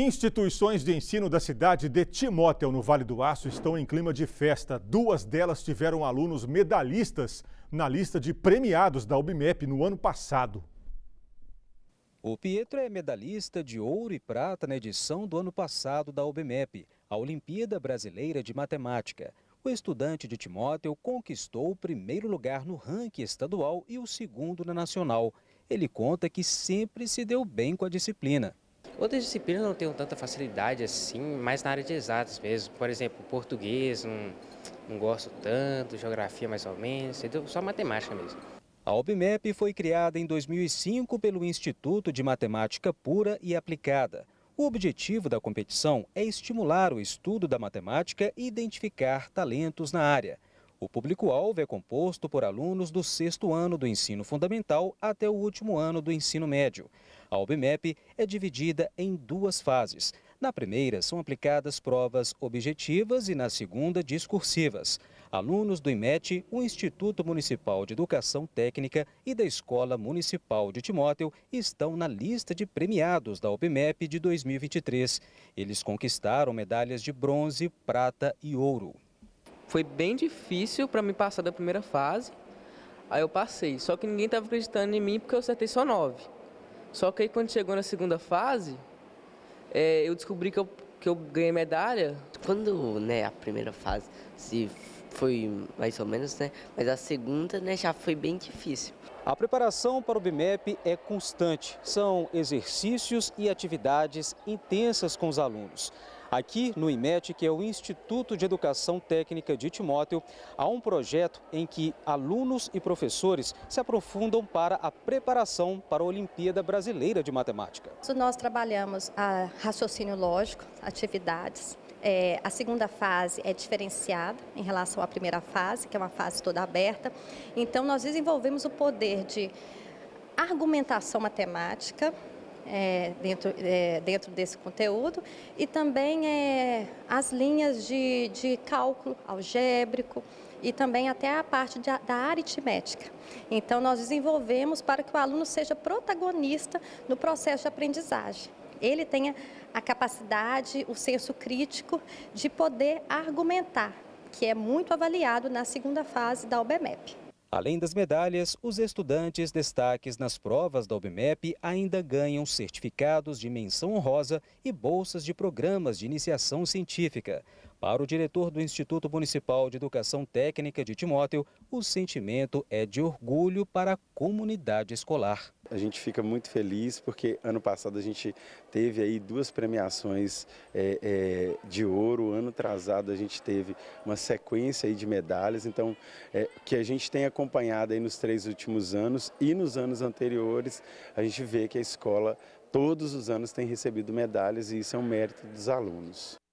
Instituições de ensino da cidade de Timóteo, no Vale do Aço, estão em clima de festa. Duas delas tiveram alunos medalhistas na lista de premiados da UBMEP no ano passado. O Pietro é medalhista de ouro e prata na edição do ano passado da UBMEP, a Olimpíada Brasileira de Matemática. O estudante de Timóteo conquistou o primeiro lugar no ranking estadual e o segundo na nacional. Ele conta que sempre se deu bem com a disciplina Outras disciplinas não tenho tanta facilidade assim, mais na área de exatas mesmo. Por exemplo, português, não, não gosto tanto, geografia mais ou menos, entendeu? só matemática mesmo. A OBMEP foi criada em 2005 pelo Instituto de Matemática Pura e Aplicada. O objetivo da competição é estimular o estudo da matemática e identificar talentos na área. O público-alvo é composto por alunos do sexto ano do ensino fundamental até o último ano do ensino médio. A OBMEP é dividida em duas fases. Na primeira, são aplicadas provas objetivas e na segunda, discursivas. Alunos do IMET, o Instituto Municipal de Educação Técnica e da Escola Municipal de Timóteo estão na lista de premiados da OBMEP de 2023. Eles conquistaram medalhas de bronze, prata e ouro foi bem difícil para mim passar da primeira fase. Aí eu passei, só que ninguém estava acreditando em mim porque eu acertei só nove. Só que aí quando chegou na segunda fase, é, eu descobri que eu, que eu ganhei medalha. Quando né, a primeira fase se foi mais ou menos, né? Mas a segunda né, já foi bem difícil. A preparação para o BIMEP é constante. São exercícios e atividades intensas com os alunos. Aqui no IMET, que é o Instituto de Educação Técnica de Timóteo, há um projeto em que alunos e professores se aprofundam para a preparação para a Olimpíada Brasileira de Matemática. Nós trabalhamos a raciocínio lógico, atividades, é, a segunda fase é diferenciada em relação à primeira fase, que é uma fase toda aberta. Então, nós desenvolvemos o poder de argumentação matemática, é, dentro, é, dentro desse conteúdo e também é, as linhas de, de cálculo algébrico e também até a parte de, da aritmética. Então, nós desenvolvemos para que o aluno seja protagonista no processo de aprendizagem. Ele tenha a capacidade, o senso crítico de poder argumentar, que é muito avaliado na segunda fase da OBMEP. Além das medalhas, os estudantes destaques nas provas da UBMEP ainda ganham certificados de menção honrosa e bolsas de programas de iniciação científica. Para o diretor do Instituto Municipal de Educação Técnica de Timóteo, o sentimento é de orgulho para a comunidade escolar. A gente fica muito feliz porque ano passado a gente teve aí duas premiações é, é, de ouro, ano atrasado a gente teve uma sequência aí de medalhas, então é, que a gente tem acompanhado aí nos três últimos anos e nos anos anteriores, a gente vê que a escola todos os anos tem recebido medalhas e isso é um mérito dos alunos.